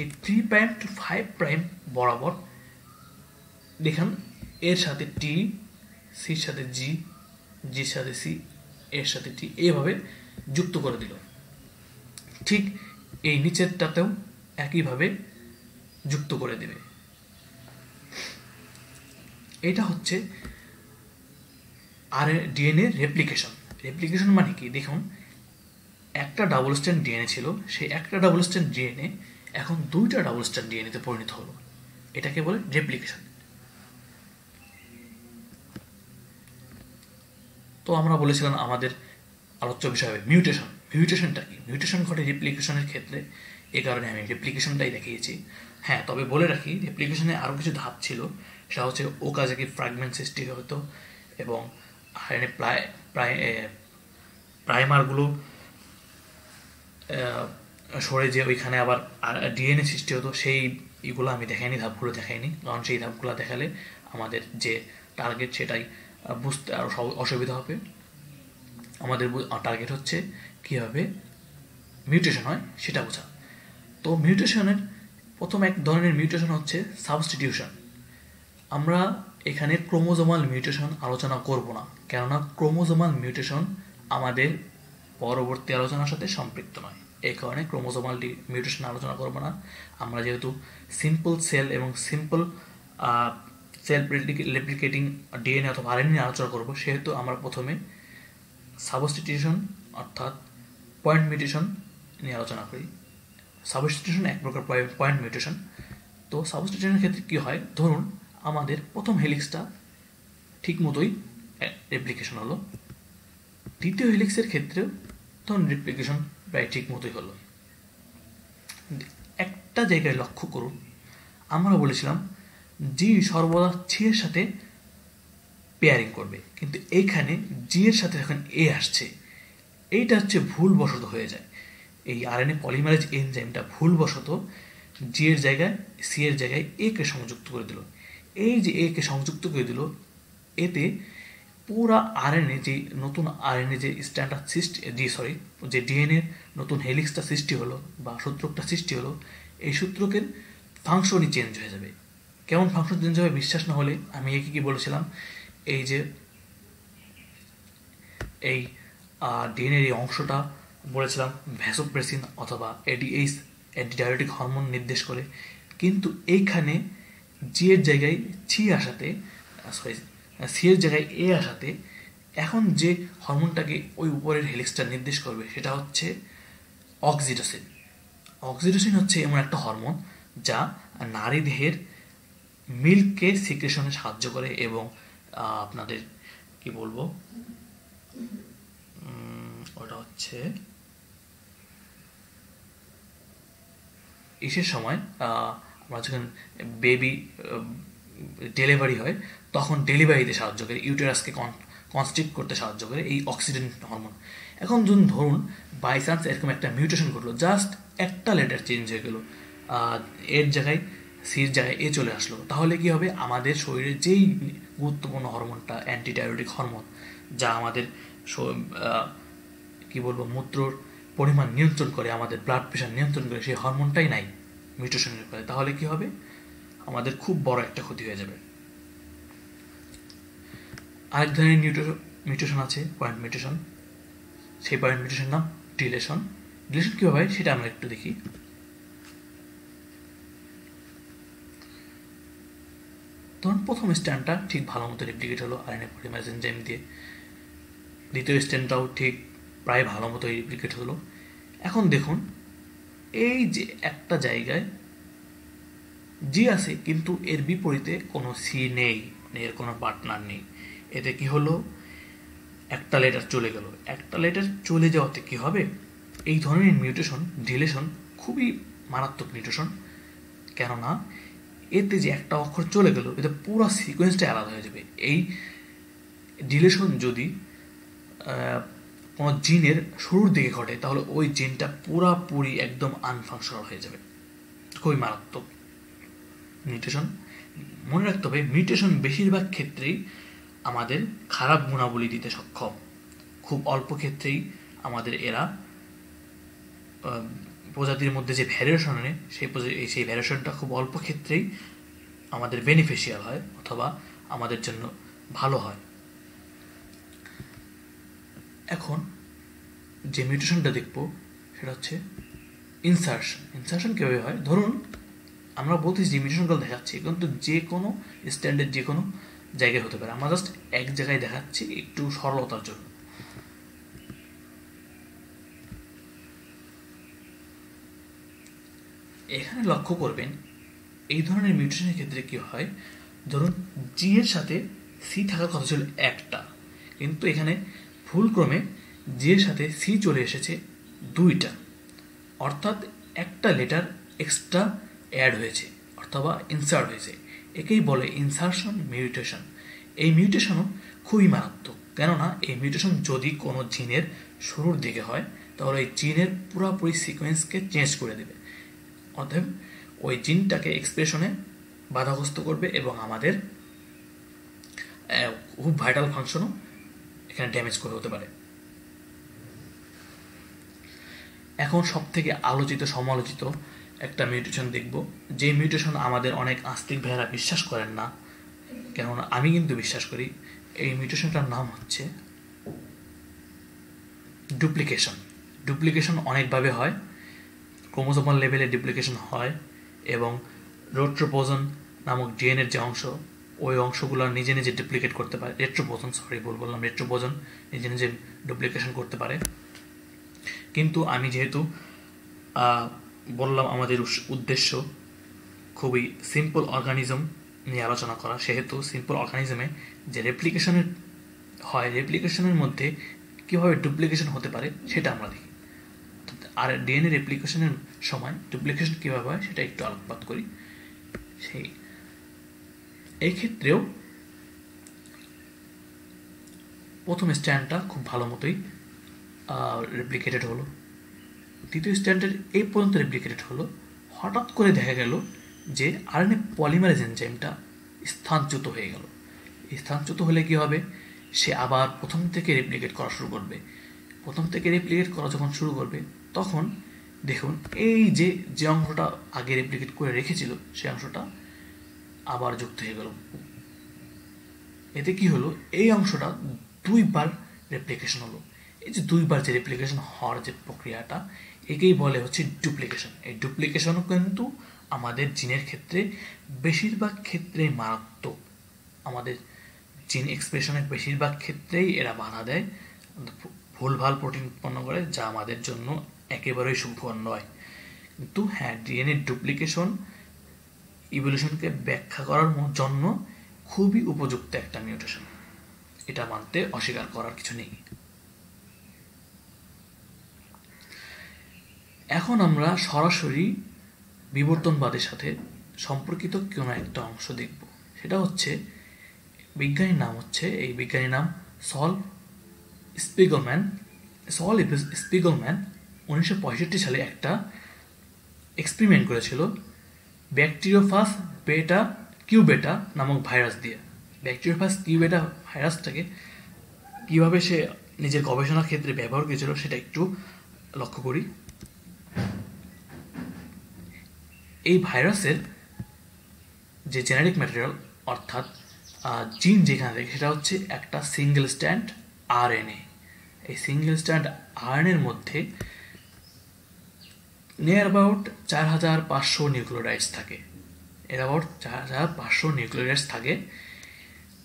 এই three prime to five prime বরাবর দেখেন এর সাথে টি সির সাথে জি জির সাথে সি এর সাথে টি এইভাবে যুক্ত করে দিল ঠিক এই নিচেরটাতেও একইভাবে যুক্ত করে দেবে এটা হচ্ছে আর ডিএনএ রেপ্লিকেশন রেপ্লিকেশন মানে কি দেখুন একটা ডাবল স্ট্যান্ড ডিএনএ ছিল সেই একটা ডাবল স্ট্যান্ড ডিএনএ এখন দুইটা ডাবল স্ট্যান্ড ডিএনএতে পরিণত হলো এটাকে বলে রেপ্লিকেশন তো আমরা বলেছিলাম আমাদের আলোচ্য বিষয় হবে মিউটেশন মিউটেশনটা কি মিউটেশন ঘটে রেপ্লিকেশনের ক্ষেত্রে এ কারণে আমি রেপ্লিকেশনটাই দেখিয়েছি হ্যাঁ তবে বলে রাখি রেপ্লিকেশনে আরও কিছু ধাপ ছিল সেটা হচ্ছে ও কাজে কি ফ্র্যাগমেন্ট সৃষ্টি হতো এবং প্রায় প্রায় প্রাইমারগুলো সরে যে ওইখানে আবার ডিএনএ সৃষ্টি হতো সেই ইগুলো আমি দেখাইনি ধাপগুলো দেখাইনি কারণ সেই ধাপগুলো দেখালে আমাদের যে টার্গেট সেটাই বুঝতে আরও অসুবিধা হবে আমাদের টার্গেট হচ্ছে কীভাবে মিউটেশন হয় সেটা বোঝা তো মিউটেশনের প্রথম এক ধরনের মিউটেশন হচ্ছে সাবস্টিটিউশন আমরা এখানে ক্রোমোজোমাল মিউটেশন আলোচনা করব না কেননা ক্রোমোজোমাল মিউটেশন আমাদের পরবর্তী আলোচনার সাথে সম্পৃক্ত নয় এই কারণে ক্রোমোজোমাল মিউটেশন আলোচনা করব না আমরা যেহেতু সিম্পল সেল এবং সিম্পল সেল রেপ্লিকেটিং ডিএনএ অথবা আরএনএ আলোচনা করব সেহেতু আমরা প্রথমে সাবস্টিটিউশন অর্থাৎ পয়েন্ট মিউটেশন নিয়ে আলোচনা করি সাবস্টিটিউশন এক প্রকার পয়েন্ট মিউটেশন তো সাবস্টিটিউশনের ক্ষেত্রে কী হয় ধরুন আমাদের প্রথম হেলিক্সটা ঠিক মতোই রেপ্লিকেশন হলো দ্বিতীয় হেলিক্সের ক্ষেত্রেও ধরুন রেপ্লিকেশন প্রায় ঠিক মতোই হলো একটা জায়গায় লক্ষ্য করুন আমরা বলেছিলাম জি সর্বদা ছিয়ের সাথে পেয়ারিং করবে কিন্তু এইখানে জি এর সাথে এখন এ আসছে এইটা হচ্ছে ভুলবশত হয়ে যায় এই আরএনএ পলিমারেজ এনজাইমটা ভুলবশত জি এর জায়গায় সি এর জায়গায় এ কে সংযুক্ত করে দিল এই যে এ কে সংযুক্ত করে দিল এতে পুরা আরএনএ যে নতুন আরএনএ যে স্ট্যান্ডার্ড সিস্ট জি সরি যে ডিএনএ নতুন হেলিক্সটা সৃষ্টি হলো বা সূত্রকটা সৃষ্টি হলো এই সূত্রকের ফাংশনই চেঞ্জ হয়ে যাবে কেমন ফাংশন চেঞ্জ হবে বিশ্বাস না হলে আমি একে কি বলেছিলাম এই যে এই ডিএনএর এই অংশটা বলেছিলাম ভ্যাসোপ্রেসিন অথবা এডিএইচ অ্যান্টিডায়োটিক হরমোন নির্দেশ করে কিন্তু এইখানে জি এর জায়গায় ছি আসাতে সরি সি এর জায়গায় এ আসাতে এখন যে হরমোনটাকে ওই উপরের হেলিক্সটা নির্দেশ করবে সেটা হচ্ছে অক্সিটোসিন অক্সিটোসিন হচ্ছে এমন একটা হরমোন যা নারী দেহের মিল্ককে সিক্রেশনে সাহায্য করে এবং আপনাদের কি বলবো ওটা হচ্ছে ইসের সময় আমরা যখন বেবি ডেলিভারি হয় তখন ডেলিভারিতে সাহায্য করে ইউটেরাসকে কনস্ট্রিক করতে সাহায্য করে এই অক্সিজেন হরমোন এখন ধরুন ধরুন বাই চান্স এরকম একটা মিউটেশন করলো জাস্ট একটা লেটার চেঞ্জ হয়ে গেলো এর জায়গায় সির জায়গায় এ চলে আসলো তাহলে কি হবে আমাদের শরীরে যেই গুরুত্বপূর্ণ হরমোনটা অ্যান্টিডায়োটিক হরমোন যা আমাদের কি বলবো মূত্রর পরিমাণ নিয়ন্ত্রণ করে আমাদের ব্লাড প্রেশার নিয়ন্ত্রণ করে সেই হরমোনটাই নাই মিউটেশনের ফলে তাহলে কি হবে আমাদের খুব বড় একটা ক্ষতি হয়ে যাবে আরেক ধরনের মিউটেশন আছে পয়েন্ট মিউটেশন সেই পয়েন্ট মিউটেশন নাম ডিলেশন ডিলেশন কীভাবে হয় সেটা আমরা একটু দেখি ধরুন প্রথম স্ট্যান্ডটা ঠিক ভালো মতো রেপ্লিকেট হলো আর এনে পলিমাইজ এনজাইম দিয়ে দ্বিতীয় স্ট্যান্ডটাও ঠিক প্রায় ভালো মতো রেপ্লিকেট হলো এখন দেখুন এই যে একটা জায়গায় জি আছে কিন্তু এর বিপরীতে কোনো সি নেই এর কোনো পার্টনার নেই এতে কি হলো একটা লেটার চলে গেল একটা লেটার চলে যাওয়াতে কি হবে এই ধরনের মিউটেশন ডিলেশন খুবই মারাত্মক মিউটেশন কেননা এতে যে একটা অক্ষর চলে গেল এটা পুরো সিকোয়েন্সটা আলাদা হয়ে যাবে এই ডিলেশন যদি কোনো জিনের শুরুর দিকে ঘটে তাহলে ওই জিনটা পুরাপুরি একদম আনফাংশনাল হয়ে যাবে খুবই মারাত্মক মিউটেশন মনে রাখতে হবে মিউটেশন বেশিরভাগ ক্ষেত্রেই আমাদের খারাপ গুণাবলী দিতে সক্ষম খুব অল্প ক্ষেত্রেই আমাদের এরা প্রজাতির মধ্যে যে ভ্যারিয়েশন আনে সেই সেই ভ্যারিয়েশনটা খুব অল্প ক্ষেত্রেই আমাদের বেনিফিশিয়াল হয় অথবা আমাদের জন্য ভালো হয় এখন যে মিউটেশনটা দেখব সেটা হচ্ছে ইনসার্শন ইনসার্শন কীভাবে হয় ধরুন আমরা বলতে যে মিউটেশনগুলো দেখাচ্ছি কিন্তু যে কোনো স্ট্যান্ডার্ড যে কোনো জায়গায় হতে পারে আমরা জাস্ট এক জায়গায় দেখাচ্ছি একটু সরলতার জন্য এখানে লক্ষ্য করবেন এই ধরনের মিউটেশনের ক্ষেত্রে কী হয় ধরুন জি এর সাথে সি থাকার কথা ছিল একটা কিন্তু এখানে ভুলক্রমে জি এর সাথে সি চলে এসেছে দুইটা অর্থাৎ একটা লেটার এক্সট্রা অ্যাড হয়েছে অথবা ইনসার্ট হয়েছে একেই বলে ইনসার্শন মিউটেশন এই মিউটেশনও খুবই মারাত্মক কেননা এই মিউটেশন যদি কোনো জিনের শুরুর দিকে হয় তাহলে এই জিনের পুরোপুরি সিকোয়েন্সকে চেঞ্জ করে দেবে অতএব ওই জিনটাকে এক্সপ্রেশনে বাধাগ্রস্ত করবে এবং আমাদের খুব ভাইটাল ফাংশনও এখানে ড্যামেজ করে হতে পারে এখন সব থেকে আলোচিত সমালোচিত একটা মিউটেশন দেখব যে মিউটেশন আমাদের অনেক আস্তিক ভাইয়েরা বিশ্বাস করেন না কেননা আমি কিন্তু বিশ্বাস করি এই মিউটেশনটার নাম হচ্ছে ডুপ্লিকেশন ডুপ্লিকেশন অনেকভাবে হয় ক্রোমোজোমাল লেভেলে ডিপ্লিকেশন হয় এবং রেট্রোপোজন নামক ডিএনএর যে অংশ ওই অংশগুলো নিজে নিজে ডুপ্লিকেট করতে পারে রেট্রোপোজন সরি ভুল বললাম রেট্রোপোজন নিজে নিজে ডুপ্লিকেশন করতে পারে কিন্তু আমি যেহেতু বললাম আমাদের উদ্দেশ্য খুবই সিম্পল অর্গানিজম নিয়ে আলোচনা করা সেহেতু সিম্পল অর্গানিজমে যে রেপ্লিকেশনের হয় রেপ্লিকেশনের মধ্যে কীভাবে ডুপ্লিকেশন হতে পারে সেটা আমরা দেখি আর ডিএনএ রেপ্লিকেশনের সময় ডুপ্লিকেশন কীভাবে হয় সেটা একটু আলোকপাত করি সেই এই ক্ষেত্রেও প্রথম স্ট্যান্ডটা খুব ভালো মতোই রেপ্লিকেটেড হলো দ্বিতীয় স্ট্যান্ডের এই পর্যন্ত রেপ্লিকেটেড হলো হঠাৎ করে দেখা গেল যে আরএনএ পলিমারেজ এনজাইমটা স্থানচ্যুত হয়ে গেল স্থানচ্যুত হলে কি হবে সে আবার প্রথম থেকে রেপ্লিকেট করা শুরু করবে প্রথম থেকে রেপ্লিকেট করা যখন শুরু করবে তখন দেখুন এই যে যে অংশটা আগে রেপ্লিকেট করে রেখেছিল সেই অংশটা আবার যুক্ত হয়ে গেল এতে কি হলো এই অংশটা দুইবার রেপ্লিকেশন হলো এই যে দুইবার যে রেপ্লিকেশন হওয়ার যে প্রক্রিয়াটা একেই বলে হচ্ছে ডুপ্লিকেশন এই ডুপ্লিকেশনও কিন্তু আমাদের জিনের ক্ষেত্রে বেশিরভাগ ক্ষেত্রেই মারাত্মক আমাদের জিন এক্সপ্রেশনের বেশিরভাগ ক্ষেত্রেই এরা বাধা দেয় ভুলভাল প্রোটিন উৎপন্ন করে যা আমাদের জন্য একেবারেই সম্ভব নয় কিন্তু হ্যাঁ ডিএনএ ডুপ্লিকেশন ইভলিউশনকে ব্যাখ্যা করার জন্য খুবই উপযুক্ত একটা মিউটেশন এটা মানতে অস্বীকার করার কিছু নেই এখন আমরা সরাসরি বিবর্তনবাদের সাথে সম্পর্কিত কোনো একটা অংশ দেখব সেটা হচ্ছে বিজ্ঞানীর নাম হচ্ছে এই বিজ্ঞানীর নাম সল স্পিগলম্যান সল স্পিগলম্যান উনিশশো সালে একটা এক্সপেরিমেন্ট করেছিল ব্যাকটেরিওফাস বেটা কিউবেটা নামক ভাইরাস দিয়ে ব্যাকটেরিওফাস কিউবেটা ভাইরাসটাকে কীভাবে সে নিজের গবেষণার ক্ষেত্রে ব্যবহার করেছিল সেটা একটু লক্ষ্য করি এই ভাইরাসের যে জেনারিক ম্যাটেরিয়াল অর্থাৎ জিন যেখানে থাকে সেটা হচ্ছে একটা সিঙ্গেল স্ট্যান্ড আর এই সিঙ্গেল স্ট্যান্ড আর মধ্যে নিয়ার অ্যাবাউট চার হাজার পাঁচশো নিউক্লিওডাইডস থাকে এর অ্যাবাউট চার হাজার পাঁচশো নিউক্লিওডাইডস থাকে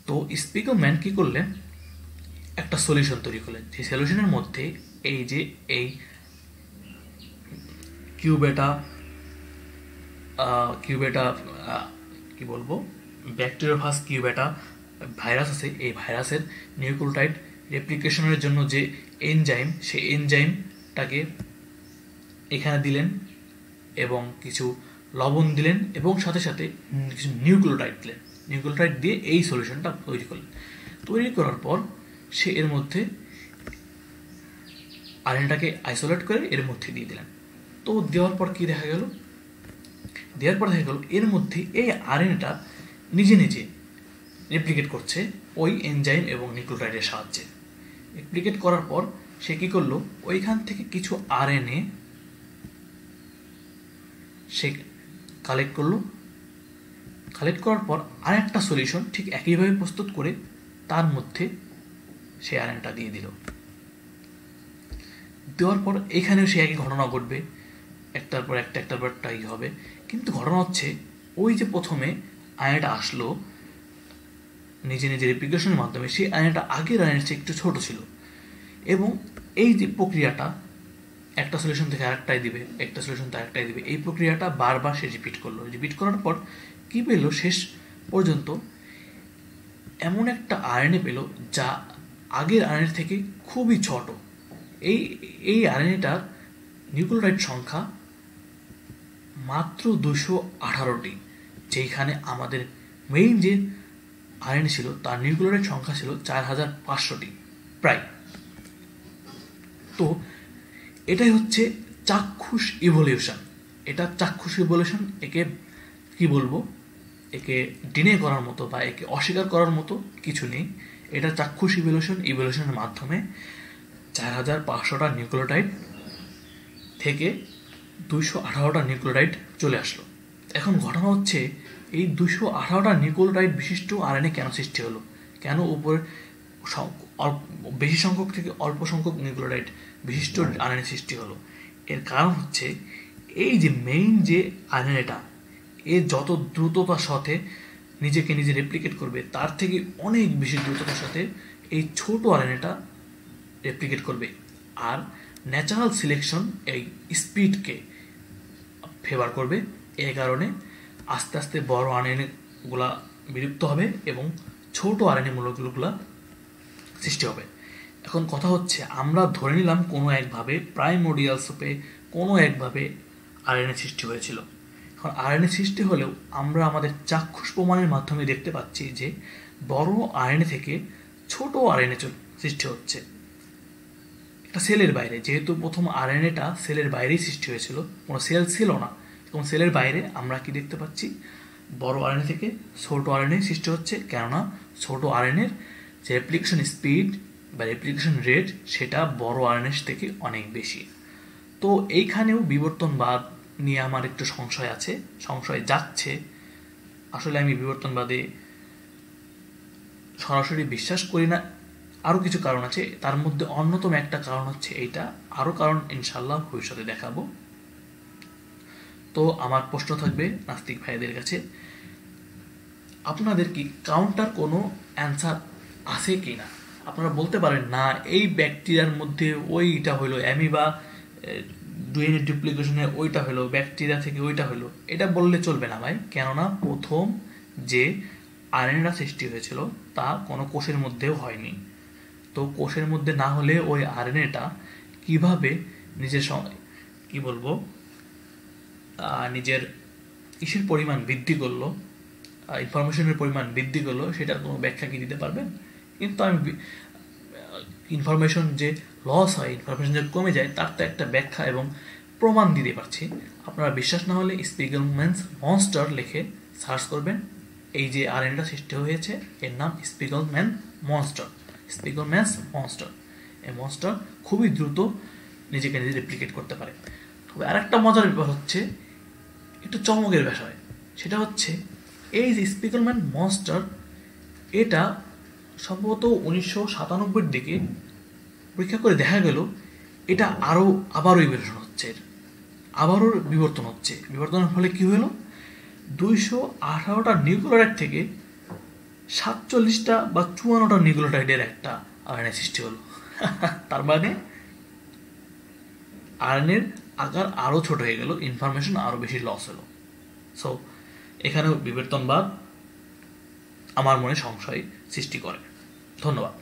তো স্পিকো ম্যান কী করলেন একটা সলিউশন তৈরি করলেন যে সলিউশনের মধ্যে এই যে এই কিউবেটা কিউবেটা কি বলবো ব্যাকটেরিওফাস কিউবেটা ভাইরাস আছে এই ভাইরাসের নিউক্লোটাইড রেপ্লিকেশনের জন্য যে এনজাইম সেই এনজাইমটাকে এখানে দিলেন এবং কিছু লবণ দিলেন এবং সাথে সাথে কিছু নিউক্লোরাইড দিলেন নিউক্লোরাইড দিয়ে এই সলিউশনটা তৈরি করলেন তৈরি করার পর সে এর মধ্যে আয়রনটাকে আইসোলেট করে এর মধ্যে দিয়ে দিলেন তো দেওয়ার পর কি দেখা গেল দেওয়ার পর দেখা গেল এর মধ্যে এই আয়রনটা নিজে নিজে রেপ্লিকেট করছে ওই এনজাইম এবং নিউক্লোরাইডের সাহায্যে রেপ্লিকেট করার পর সে কী করলো ওইখান থেকে কিছু আর এনে সে কালেক্ট করলো কালেক্ট করার পর আর একটা সলিউশন ঠিক একইভাবে প্রস্তুত করে তার মধ্যে সে আয়রনটা দিয়ে দিল দেওয়ার পর এখানেও সে একই ঘটনা ঘটবে একটার পর একটা একটার পর একটা ই হবে কিন্তু ঘটনা হচ্ছে ওই যে প্রথমে আয়নাটা আসলো নিজে নিজে রেপ্লিকেশনের মাধ্যমে সেই আয়নাটা আগের আয়নের চেয়ে একটু ছোট ছিল এবং এই যে প্রক্রিয়াটা একটা সলিউশন থেকে আরেকটাই দিবে একটা সলিউশন থেকে আরেকটাই দিবে এই প্রক্রিয়াটা বারবার সে রিপিট করলো রিপিট করার পর কী পেল শেষ পর্যন্ত এমন একটা আয়নে পেল যা আগের আয়নের থেকে খুবই ছোট এই এই আয়নেটার নিউক্লিওটাইড সংখ্যা মাত্র দুশো আঠারোটি যেইখানে আমাদের মেইন যে আয়ন ছিল তার নিউক্লিওটাইড সংখ্যা ছিল চার হাজার পাঁচশোটি প্রায় তো এটাই হচ্ছে চাক্ষুষ ইভলিউশন এটা চাক্ষুষ ইভলিউশন একে কি বলবো একে ডিনে করার মতো বা একে অস্বীকার করার মতো কিছু নেই এটা চাক্ষুষ ইভলিউশন ইভলিউশনের মাধ্যমে চার হাজার পাঁচশোটা নিউক্লোটাইড থেকে দুইশো আঠারোটা নিউক্লোটাইড চলে আসলো এখন ঘটনা হচ্ছে এই দুশো আঠারোটা নিউক্লোটাইড বিশিষ্ট আরএনএ কেন সৃষ্টি হলো কেন উপরে বেশি সংখ্যক থেকে অল্প সংখ্যক নিউক্লোটাইড বিশিষ্ট আয়নের সৃষ্টি হলো এর কারণ হচ্ছে এই যে মেইন যে আয়নেটা এ যত দ্রুততার সাথে নিজেকে নিজে রেপ্লিকেট করবে তার থেকে অনেক বেশি দ্রুততার সাথে এই ছোট আয়নেটা রেপ্লিকেট করবে আর ন্যাচারাল সিলেকশন এই স্পিডকে ফেভার করবে এই কারণে আস্তে আস্তে বড় আরএনএগুলা বিলুপ্ত হবে এবং ছোট আরএনএ সৃষ্টি হবে এখন কথা হচ্ছে আমরা ধরে নিলাম কোনো একভাবে প্রাইমোডিয়াল সোপে কোনো একভাবে আরএনএ সৃষ্টি হয়েছিল এখন আরএনএ সৃষ্টি হলেও আমরা আমাদের চাক্ষুষ প্রমাণের মাধ্যমে দেখতে পাচ্ছি যে বড় আরএনএ থেকে ছোট আরএনএ সৃষ্টি হচ্ছে এটা সেলের বাইরে যেহেতু প্রথম আরএনএটা সেলের বাইরেই সৃষ্টি হয়েছিল কোনো সেল ছিল না এবং সেলের বাইরে আমরা কি দেখতে পাচ্ছি বড় আরএনএ থেকে ছোট আরএনএ সৃষ্টি হচ্ছে কেননা ছোট আরএনএর যে অ্যাপ্লিকেশন স্পিড বা রেপ্লিকেশন রেট সেটা বড় আরএনএস থেকে অনেক বেশি তো এইখানেও বিবর্তনবাদ নিয়ে আমার একটু সংশয় আছে সংশয় যাচ্ছে আসলে আমি বিবর্তনবাদে সরাসরি বিশ্বাস করি না আরও কিছু কারণ আছে তার মধ্যে অন্যতম একটা কারণ হচ্ছে এইটা আরও কারণ ইনশাল্লাহ ভবিষ্যতে দেখাবো তো আমার প্রশ্ন থাকবে নাস্তিক ভাইদের কাছে আপনাদের কি কাউন্টার কোনো অ্যান্সার আছে কি না আপনারা বলতে পারেন না এই ব্যাকটেরিয়ার মধ্যে ওইটা হলো অ্যামিবা ডিএনএ ডুপ্লিকেশনে ওইটা হলো ব্যাকটেরিয়া থেকে ওইটা হলো এটা বললে চলবে না ভাই কেননা প্রথম যে আরএনএটা সৃষ্টি হয়েছিল তা কোনো কোষের মধ্যেও হয়নি তো কোষের মধ্যে না হলে ওই আরএনএটা কিভাবে নিজের কি বলবো নিজের কিসের পরিমাণ বৃদ্ধি করলো ইনফরমেশনের পরিমাণ বৃদ্ধি করলো সেটার কোনো ব্যাখ্যা কি দিতে পারবেন কিন্তু আমি ইনফরমেশন যে লস হয় ইনফরমেশন যে কমে যায় তার তো একটা ব্যাখ্যা এবং প্রমাণ দিতে পারছি আপনারা বিশ্বাস না হলে ম্যান্স মনস্টার লিখে সার্চ করবেন এই যে আর এনটা সৃষ্টি হয়েছে এর নাম ম্যান মনস্টার ম্যান্স মনস্টার এই মনস্টার খুবই দ্রুত নিজেকে নিজে রেপ্লিকেট করতে পারে তবে আরেকটা মজার ব্যাপার হচ্ছে একটু চমকের বিষয় সেটা হচ্ছে এই যে ম্যান মনস্টার এটা সম্ভবত উনিশশো সাতানব্বইয়ের দিকে পরীক্ষা করে দেখা গেল এটা আরও আবারও বিবর্তন হচ্ছে আবারও বিবর্তন হচ্ছে বিবর্তনের ফলে কী হলো দুইশো আঠারোটা নিউক্লোরাইড থেকে সাতচল্লিশটা বা চুয়ান্নটা নিউক্লোরাইডের একটা আয়নের সৃষ্টি হলো তার মানে আয়নের আকার আরও ছোট হয়ে গেল ইনফরমেশন আরও বেশি লস হলো সো এখানেও বিবর্তনবাদ আমার মনে সংশয় সৃষ্টি করে とんのは